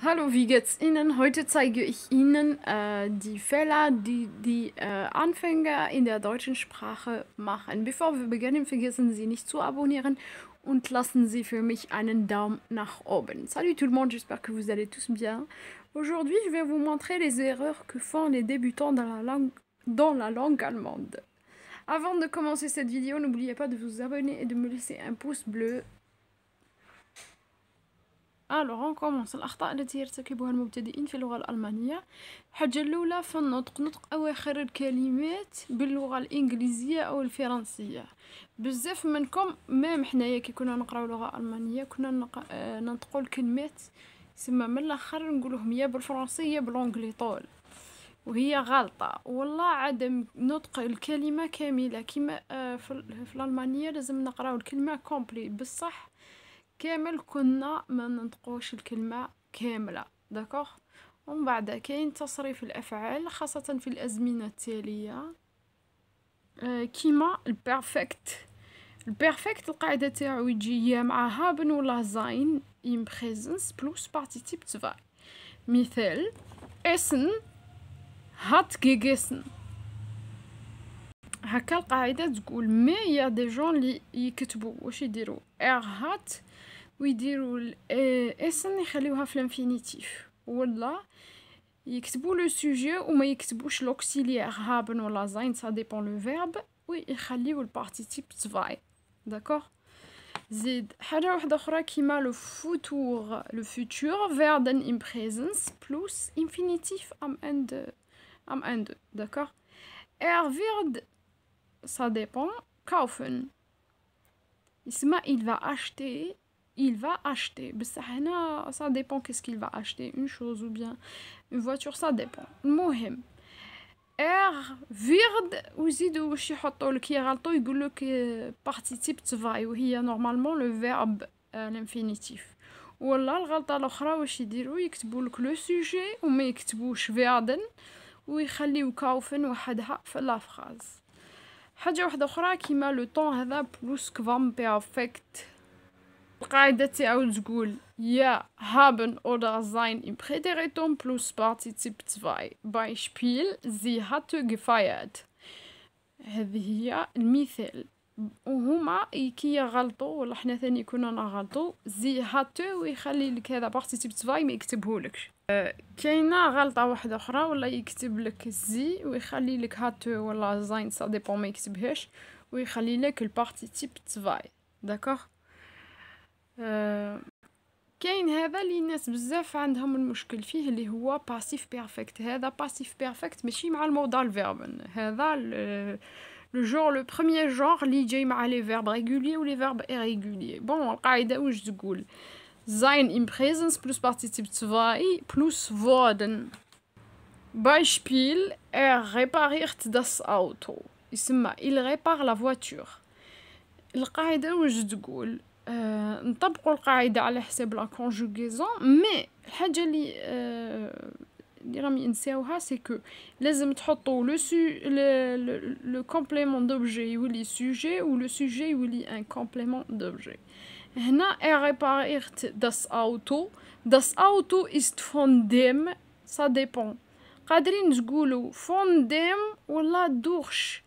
Hallo, wie geht's Ihnen? Heute zeige ich Ihnen äh, die Fehler, die die äh, Anfänger in der deutschen Sprache machen. Bevor wir beginnen, vergessen Sie nicht zu abonnieren und lassen Sie für mich einen Daumen nach oben. Salut tout le monde, j'espère que vous allez tous bien. Aujourd'hui, je vais vous montrer les erreurs que font les débutants dans la langue, dans la langue allemande. Avant de commencer cette vidéo, n'oubliez pas de vous abonner et de me laisser un pouce bleu ألوغ كومونس الأخطاء التي يرتكبها المبتدئين في اللغة الألمانية الحاجة الأولى النطق نطق أواخر الكلمات باللغة الإنجليزية أو الفرنسية بزاف منكم مام حنايا كي كنا نقراو لغة ألمانية كنا نق... آه، ننطقو الكلمات سما من الآخر نقولوهم يا بالفرنسية يا بالأنجلي طول وهي غلطة والله عدم نطق الكلمة كاملة كما آه، في, الألمانية لازم نقراو الكلمة كومبلي بصح كامل كنا ما ننطقوش الكلمة كاملة داكوغ ومن بعد كاين تصريف الافعال خاصه في الازمنه التاليه آه، كيما البيرفكت البيرفكت القاعده تاعو يجي يا مع هابن ولا زاين ان بريزنس بلوس بارتيتيب تفاي مثال اسن هات جيجسن هكا القاعده تقول مي يا دي جون لي يكتبوا واش يديروا ار er هات oui dire ou l'infinitif oublie il écrit pour le sujet ou mais il écrit l'auxiliaire la ça dépend le verbe oui il ou le participe d'accord autre qui le futur le futur plus infinitif am ende d'accord ça dépend il va acheter il va acheter. Bah, ça dépend qu'est-ce qu'il va acheter, une chose ou bien une voiture, ça dépend. Mohim. Er vird zidou, ou shi qui ki ralto yguluk participe tvay ou hiya normalement le verbe euh, l'infinitif. Ou la ralta l'okhra ou shi diru yktbouluk le sujet ou me yktbouch verden ou yikhali ou kaufen ou hadha la phrase. Hadja wahda qui ma le temps hadha plus kvam perfect. القاعدة أو تقول يا هابن oder زين im بلوس plus Partizip تفاي بايشبيل زي هاتو gefeiert. هذه هي المثال وهما كي يغلطوا ولا حنا ثاني كنا نغلطوا زي هاتو ويخلي لك هذا بارتيسيب تفاي ما يكتبهولكش كاينه غلطه واحده اخرى ولا يكتب لك زي ويخلي لك هاتو ولا زين سا ديبون ما يكتبهاش ويخلي لك البارتيسيب تفاي داكوغ أه كاين هذا اللي الناس بزاف عندهم المشكل فيه اللي هو باسيف بيرفكت هذا باسيف بيرفكت ماشي مع المودال فيرب هذا لو جور لو بروميير جور لي جاي مع لي فيرب ريغولي ولي فيرب ايريغولي بون القاعده واش تقول زاين im Präsens بلس Partizip 2 بلس worden. بايشبيل er repariert das Auto. يسمى il répare la voiture. القاعدة واش تقول آه، نطبقوا القاعده على حساب لا كونجوغيزون مي الحاجه اللي آه، اللي راهم ينساوها سي كو لازم تحطوا لو سو لو كومبليمون دوبجي يولي سوجي و لو سوجي يولي ان كومبليمون دوبجي هنا ريباريرت داس اوتو داس اوتو است فون ديم سا ديبون قادرين تقولوا فون ديم ولا دوغش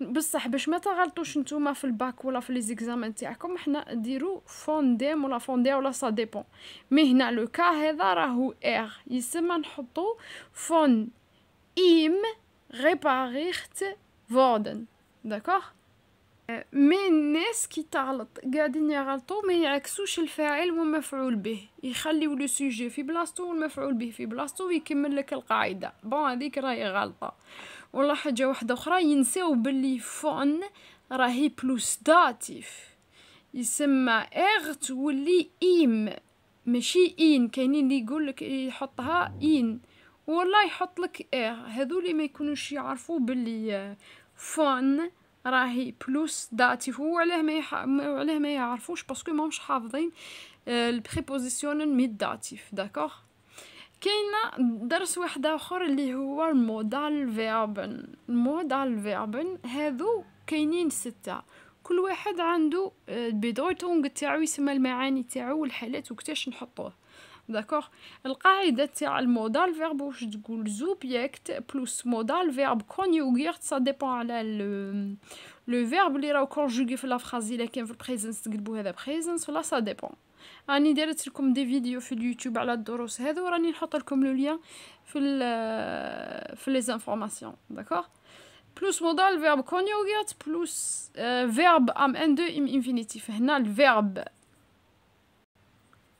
بصح باش ما تغلطوش نتوما في الباك ولا في لي زيكزامان تاعكم حنا ديرو فونديم ولا فوندي ولا سا ديبون مي هنا لو كا هذا راهو ار يسمى نحطو فون ايم ريباريخت فوردن داكوغ مي الناس كي تغلط قاعدين يغلطوا ما يعكسوش الفاعل والمفعول به يخليو لو سوجي في بلاصتو والمفعول به في بلاصتو ويكمل لك القاعده بون هذيك راهي غلطه ولا حاجه واحده اخرى ينساو باللي فون راهي بلوس داتيف يسمى اغ تولي ايم ماشي اين كاينين اللي يقول لك يحطها اين والله يحط لك اغ إيه. هذو اللي ما يكونوش يعرفوا باللي آه، فون راهي بلوس داتيف علاه ما يح... علاه ما يعرفوش باسكو ماهمش حافظين آه، البريبوزيسيون مي داتيف داكوغ كاين درس واحد اخر اللي هو المودال فيربن المودال فيربن هذو كاينين سته كل واحد عنده البيدروتونغ آه، تاعو يسمى المعاني تاعو والحالات وكتاش نحطوه D'accord Le 1 est le verbe modal, le subject, plus le verbe conjugué, ça dépend. Le verbe qui est conjugué pour la phrase, c'est le présent, c'est le besoin de présence, ça dépend. Anél dit, il y des vidéos sur YouTube à la d'or au sein de l'école, on le lien pour les informations. D'accord Plus le verbe conjugué, plus le euh, verbe amendeux en infinitif. On le verbe.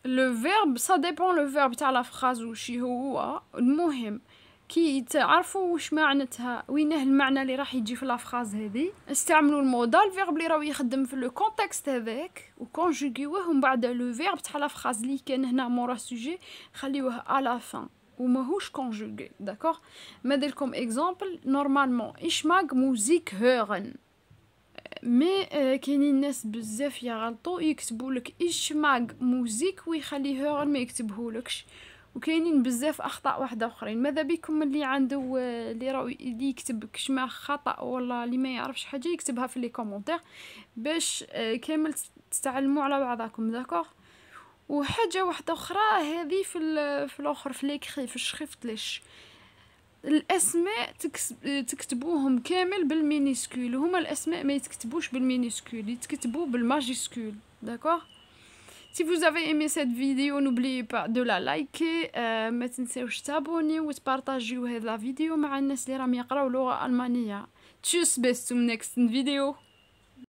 لو فيرب سا ديبون لو فيرب تاع لا فراز وشي هو المهم كي تعرفوا واش معناتها وينه المعنى اللي راح يجي في فراز هذه استعملوا المودال فيرب اللي راهو يخدم في لو كونتكست هذاك وكونجوغيوه ومن بعد لو فيرب تاع فراز اللي كان هنا مورا سوجي خليوه على فان وماهوش كونجوغي داكوغ ما ديركم اكزامبل نورمالمون اشماغ موزيك هورن مي آه، كاينين ناس بزاف يغلطوا يكتبوا لك اشماغ موزيك ويخليه غير ما يكتبهولكش وكاينين بزاف اخطاء واحدة اخرين ماذا بكم اللي عنده آه، اللي راه اللي يكتب كشما خطا ولا اللي ما يعرفش حاجه يكتبها في لي كومونتير باش آه، كامل تتعلموا على بعضكم داكوغ وحاجه واحده اخرى هذه في في الاخر في ليكري في الشخيف ليش الاسماء تكتبوهم كامل بالمينيسكول هما الاسماء ما يتكتبوش بالمينيسكول يتكتبوا بالماجيسكول داكوغ سي فوز افي ايمي سيت فيديو n'oubliez با دو لا لايكي ما تنساوش تابوني وتبارطاجيو هاد لا فيديو مع الناس اللي راهم يقراو لغة ألمانية. تشوس بس نيكست فيديو.